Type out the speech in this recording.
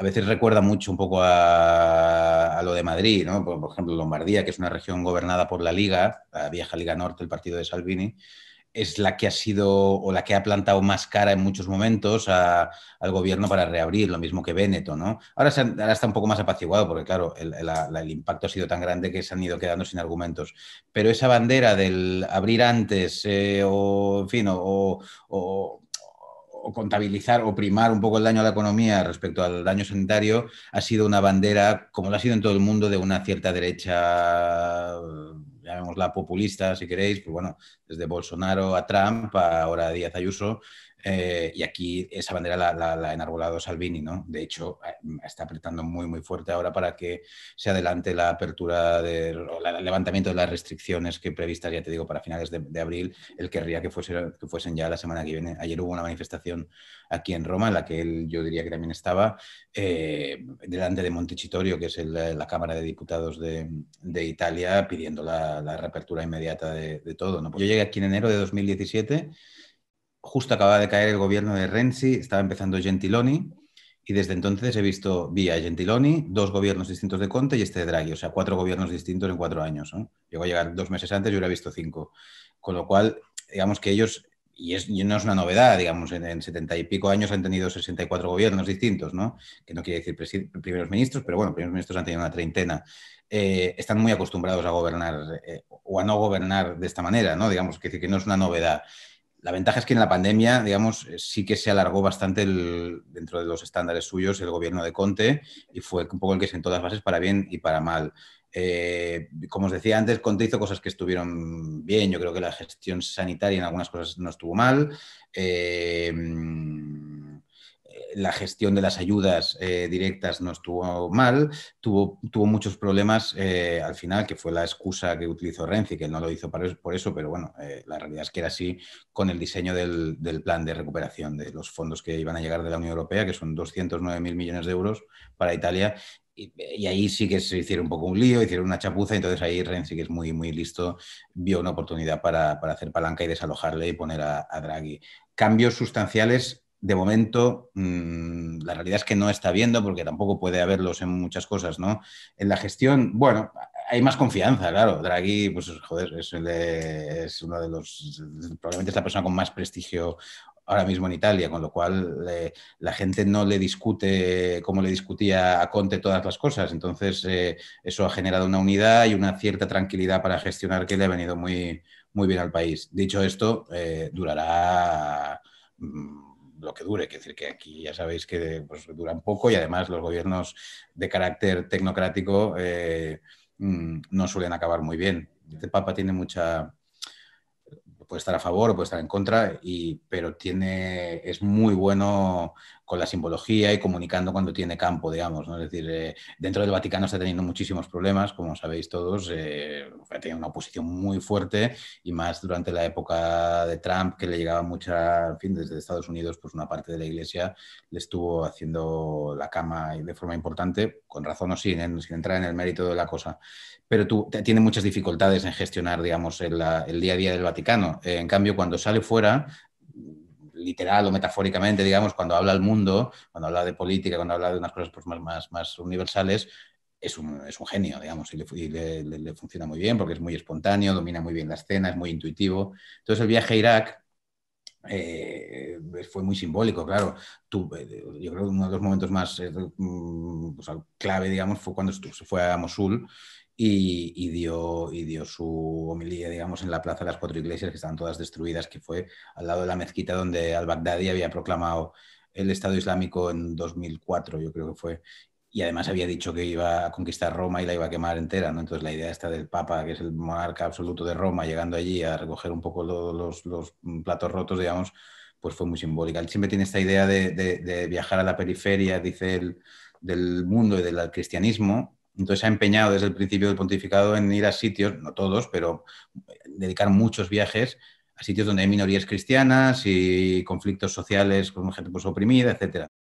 a veces recuerda mucho un poco a, lo de Madrid, ¿no? Por, ejemplo, Lombardía, que es una región gobernada por la Liga, la vieja Liga Norte, el partido de Salvini, es la que ha sido o la que ha plantado más cara en muchos momentos al gobierno para reabrir, lo mismo que Veneto, ¿no? Ahora, está un poco más apaciguado porque, claro, el, impacto ha sido tan grande que se han ido quedando sin argumentos. Pero esa bandera del abrir antes eh, o, en fin, o o contabilizar o primar un poco el daño a la economía respecto al daño sanitario ha sido una bandera, como lo ha sido en todo el mundo, de una cierta derecha, llamémosla populista, si queréis, pues bueno, desde Bolsonaro a Trump, ahora a Díaz Ayuso, eh, y aquí esa bandera la, ha enarbolado Salvini, ¿no? De hecho, eh, está apretando muy, muy fuerte ahora para que se adelante la apertura de, o el levantamiento de las restricciones que prevista ya te digo, para finales de, abril. Él querría que, fuese, que fuesen ya la semana que viene. Ayer hubo una manifestación aquí en Roma, en la que él, yo diría que también estaba, eh, delante de Montecitorio, que es la Cámara de Diputados de, de Italia, pidiendo la, reapertura inmediata de, de todo, ¿no? Yo llegué aquí en enero de 2017 justo acababa de caer el gobierno de Renzi, estaba empezando Gentiloni, y desde entonces he visto vía Gentiloni, dos gobiernos distintos de Conte y este de Draghi, o sea, cuatro gobiernos distintos en cuatro años. Llegó a llegar dos meses antes, yo hubiera visto cinco. Con lo cual, digamos que ellos, y, es, no es una novedad, digamos, en setenta y pico años han tenido 64 gobiernos distintos, ¿no? que no quiere decir primeros ministros, pero bueno, primeros ministros han tenido una treintena. Eh, están muy acostumbrados a gobernar eh, o a no gobernar de esta manera, ¿no? digamos, que, que no es una novedad. La ventaja es que en la pandemia, digamos, eh, sí que se alargó bastante el, dentro de los estándares suyos el gobierno de Conte y fue un poco el que en todas bases para bien y para mal. Eh, como os decía antes, Conte hizo cosas que estuvieron bien. Yo creo que la gestión sanitaria en algunas cosas no estuvo mal. Eh, la gestión de las ayudas eh, directas no estuvo mal, tuvo, tuvo muchos problemas eh, al final, que fue la excusa que utilizó Renzi, que él no lo hizo por eso, pero bueno, eh, la realidad es que era así con el diseño del, plan de recuperación de los fondos que iban a llegar de la Unión Europea, que son 209.000 millones de euros para Italia. Y, ahí sí que se hicieron un poco un lío, hicieron una chapuza, entonces ahí Renzi, que es muy, muy listo, vio una oportunidad para, hacer palanca y desalojarle y poner a Draghi. Cambios sustanciales de momento, mm, la realidad es que no está viendo, porque tampoco puede haberlos en muchas cosas, ¿no? En la gestión, bueno, hay más confianza, claro. Draghi, pues joder, es, una uno de los, probablemente es la persona con más prestigio ahora mismo en Italia, con lo cual la gente no le discute como le discutía a Conte todas las cosas. Entonces, eh, eso ha generado una unidad y una cierta tranquilidad para gestionar que le ha venido muy, muy bien al país. Dicho esto, eh, durará... Mm, lo que dure. es decir que aquí ya sabéis que pues, duran poco y además los gobiernos de carácter tecnocrático eh, mm, no suelen acabar muy bien. Este Papa tiene mucha puede estar a favor o puede estar en contra, y, pero tiene, es muy bueno con la simbología y comunicando cuando tiene campo, digamos. ¿no? Es decir, eh, dentro del Vaticano está teniendo muchísimos problemas, como sabéis todos, eh, tiene una oposición muy fuerte y más durante la época de Trump, que le llegaba mucha, en fin, desde Estados Unidos, pues una parte de la iglesia le estuvo haciendo la cama de forma importante, con razón o sin, sin entrar en el mérito de la cosa. Pero tú, tiene muchas dificultades en gestionar, digamos, el, día a día del Vaticano. Eh, en cambio, cuando sale fuera, literal o metafóricamente, digamos, cuando habla el mundo, cuando habla de política, cuando habla de unas cosas pues, más, más, universales, es un, es un, genio, digamos, y, le, le, funciona muy bien porque es muy espontáneo, domina muy bien la escena, es muy intuitivo. Entonces el viaje a Irak eh, eh, fue muy simbólico, claro. tuve eh, yo creo que uno de los momentos más mm, clave, digamos, fue cuando se fue a Mosul y, dio, y dio su homilía, digamos, en la plaza de las cuatro iglesias que estaban todas destruidas, que fue al lado de la mezquita donde al-Baghdadi había proclamado el Estado Islámico en 2004, yo creo que fue, y además había dicho que iba a conquistar Roma y la iba a quemar entera, ¿no? Entonces la idea esta del Papa, que es el monarca absoluto de Roma, llegando allí a recoger un poco los, platos rotos, digamos, pues fue muy simbólica. Él siempre tiene esta idea de, viajar a la periferia, dice él, del mundo y del cristianismo. Entonces ha empeñado desde el principio del pontificado en ir a sitios, no todos, pero dedicar muchos viajes a sitios donde hay minorías cristianas y conflictos sociales con pues, gente pues, oprimida, etcétera.